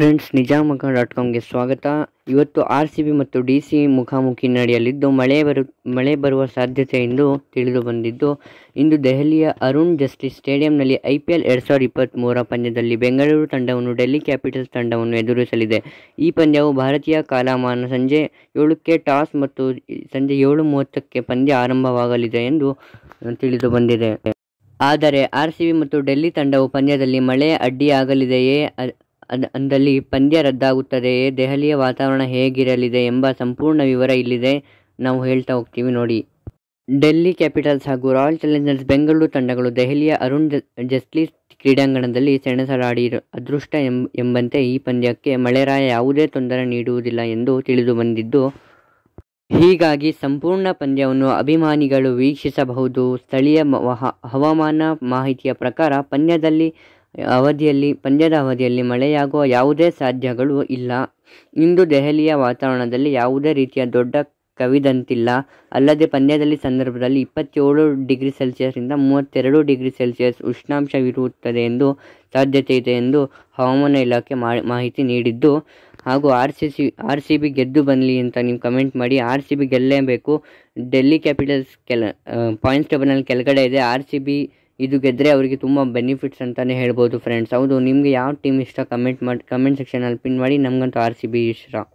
friends ನಿಜಾಮಕ dot ಕಾಮ್ಗೆ ಸ್ವಾಗತ ಇವತ್ತು ಆರ್ ಸಿ ಬಿ ಮತ್ತು ಡಿ ಸಿ ಮುಖಾಮುಖಿ ನಡೆಯಲಿದ್ದು ಮಳೆ ಬರು ಮಳೆ ಬರುವ ಸಾಧ್ಯತೆ ಎಂದು ತಿಳಿದು ಬಂದಿದ್ದು ಇಂದು ದೆಹಲಿಯ ಅರುಣ್ ಜಸ್ಟಿಸ್ ಸ್ಟೇಡಿಯಂನಲ್ಲಿ ಐ ಪಿ ಎಲ್ ಎರಡು ಸಾವಿರದ ಇಪ್ಪತ್ತ್ಮೂರ ಪಂದ್ಯದಲ್ಲಿ ಬೆಂಗಳೂರು ತಂಡವನ್ನು ಡೆಲ್ಲಿ ಕ್ಯಾಪಿಟಲ್ಸ್ ತಂಡವನ್ನು ಎದುರಿಸಲಿದೆ ಈ ಪಂದ್ಯವು ಭಾರತೀಯ ಕಾಲಮಾನ ಸಂಜೆ ಏಳಕ್ಕೆ ಟಾಸ್ ಮತ್ತು ಸಂಜೆ ಏಳು ಮೂವತ್ತಕ್ಕೆ ಪಂದ್ಯ ಆರಂಭವಾಗಲಿದೆ ಎಂದು ತಿಳಿದು ಬಂದಿದೆ ಆದರೆ ಆರ್ ಸಿ ಬಿ ಮತ್ತು ಡೆಲ್ಲಿ ತಂಡವು ಪಂದ್ಯದಲ್ಲಿ ಮಳೆ ಅಡ್ಡಿಯಾಗಲಿದೆಯೇ ಅಂದಲ್ಲಿ ಪಂದ್ಯ ರದ್ದಾಗುತ್ತದೆಯೇ ದೆಹಲಿಯ ವಾತಾವರಣ ಹೇಗಿರಲಿದೆ ಎಂಬ ಸಂಪೂರ್ಣ ವಿವರ ಇಲ್ಲಿದೆ ನಾವು ಹೇಳ್ತಾ ಹೋಗ್ತೀವಿ ನೋಡಿ ಡೆಲ್ಲಿ ಕ್ಯಾಪಿಟಲ್ಸ್ ಹಾಗೂ ರಾಯಲ್ ಚಾಲೆಂಜರ್ಸ್ ಬೆಂಗಳೂರು ತಂಡಗಳು ದೆಹಲಿಯ ಅರುಣ್ ಜಸ್ಲಿ ಕ್ರೀಡಾಂಗಣದಲ್ಲಿ ಸೆಣಸಲಾಡಿ ಅದೃಷ್ಟ ಎಂಬಂತೆ ಈ ಪಂದ್ಯಕ್ಕೆ ಮಳೆರಾಯ ಯಾವುದೇ ತೊಂದರೆ ನೀಡುವುದಿಲ್ಲ ಎಂದು ತಿಳಿದು ಬಂದಿದ್ದು ಹೀಗಾಗಿ ಸಂಪೂರ್ಣ ಪಂದ್ಯವನ್ನು ಅಭಿಮಾನಿಗಳು ವೀಕ್ಷಿಸಬಹುದು ಸ್ಥಳೀಯ ಹವಾಮಾನ ಮಾಹಿತಿಯ ಪ್ರಕಾರ ಪಂದ್ಯದಲ್ಲಿ ಅವಧಿಯಲ್ಲಿ ಪಂದ್ಯದ ಅವಧಿಯಲ್ಲಿ ಮಳೆಯಾಗುವ ಯಾವುದೇ ಸಾಧ್ಯಗಳು ಇಲ್ಲ ಇಂದು ದೆಹಲಿಯ ವಾತಾವರಣದಲ್ಲಿ ಯಾವುದೇ ರೀತಿಯ ದೊಡ್ಡ ಕವಿದಂತಿಲ್ಲ ಅಲ್ಲದೆ ಪಂದ್ಯದಲ್ಲಿ ಸಂದರ್ಭದಲ್ಲಿ ಇಪ್ಪತ್ತೇಳು ಡಿಗ್ರಿ ಸೆಲ್ಸಿಯಸ್ನಿಂದ ಮೂವತ್ತೆರಡು ಡಿಗ್ರಿ ಸೆಲ್ಸಿಯಸ್ ಉಷ್ಣಾಂಶವಿರುತ್ತದೆ ಎಂದು ಸಾಧ್ಯತೆ ಇದೆ ಎಂದು ಹವಾಮಾನ ಇಲಾಖೆ ಮಾಹಿತಿ ನೀಡಿದ್ದು ಹಾಗೂ R C C R C B ಗೆದ್ದು ಬನ್ನಲಿ ಅಂತ ನೀವು ಕಮೆಂಟ್ ಮಾಡಿ ಆರ್ ಸಿ ಬಿ ಗೆಲ್ಲಲೇಬೇಕು ಡೆಲ್ಲಿ ಕ್ಯಾಪಿಟಲ್ಸ್ ಕೆಲ ಪಾಯಿಂಟ್ಸ್ ಟೇಬಲ್ನಲ್ಲಿ ಕೆಳಗಡೆ ಇದೆ ಆರ್ ಸಿ ಬಿ ಇದು ಗೆದ್ದರೆ ಅವರಿಗೆ ತುಂಬ ಬೆನಿಫಿಟ್ಸ್ ಅಂತಲೇ ಹೇಳ್ಬೋದು ಫ್ರೆಂಡ್ಸ್ ಹೌದು ನಿಮಗೆ ಯಾವ ಟೀಮ್ ಇಷ್ಟ ಕಮೆಂಟ್ ಮಾಡಿ ಕಮೆಂಟ್ ಸೆಕ್ಷನಲ್ಲಿ ಪಿನ್ ಮಾಡಿ ನಮಗಂತೂ ಆರ್ ಸಿ ಬಿ ಇಷ್ಟ